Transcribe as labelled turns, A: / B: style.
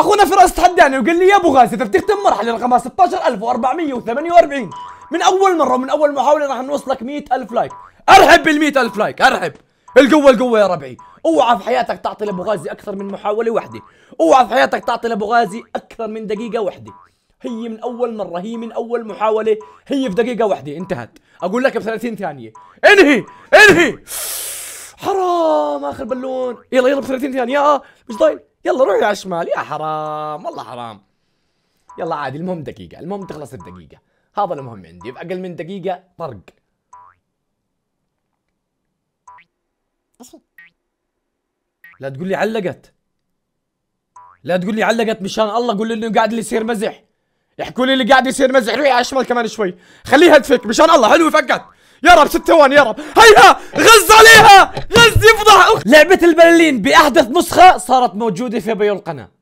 A: اخونا فراس تحداني وقال لي يا ابو غازي انت بتختم مرحله رقمها 16448 من اول مره ومن اول محاوله راح نوصلك 100000 لايك ارحب بال 100000 لايك ارحب القوة القوة يا ربعي اوعى في حياتك تعطي لابو غازي اكثر من محاولة واحدة اوعى في حياتك تعطي لابو غازي اكثر من دقيقة واحدة هي من اول مرة هي من اول محاولة هي في دقيقة واحدة انتهت اقول لك ب 30 ثانية انهي انهي
B: حرام اخر بالون يلا يلا ب 30 ثانية آه، مش ضايل يلا روحي على الشمال يا حرام والله حرام يلا عادي المهم دقيقة المهم تخلص الدقيقة هذا المهم عندي بأقل من دقيقة طرق
A: لا تقول لي علقت لا تقول لي علقت مشان الله قول لي انه قاعد لي يصير مزح احكوا لي اللي قاعد يصير مزح روحي على الشمال كمان شوي خليها تفك مشان الله حلو فكت يا رب ست ثواني يا رب هيها غز عليها لعبة البلالين بأحدث نسخة صارت موجودة في بيو القناة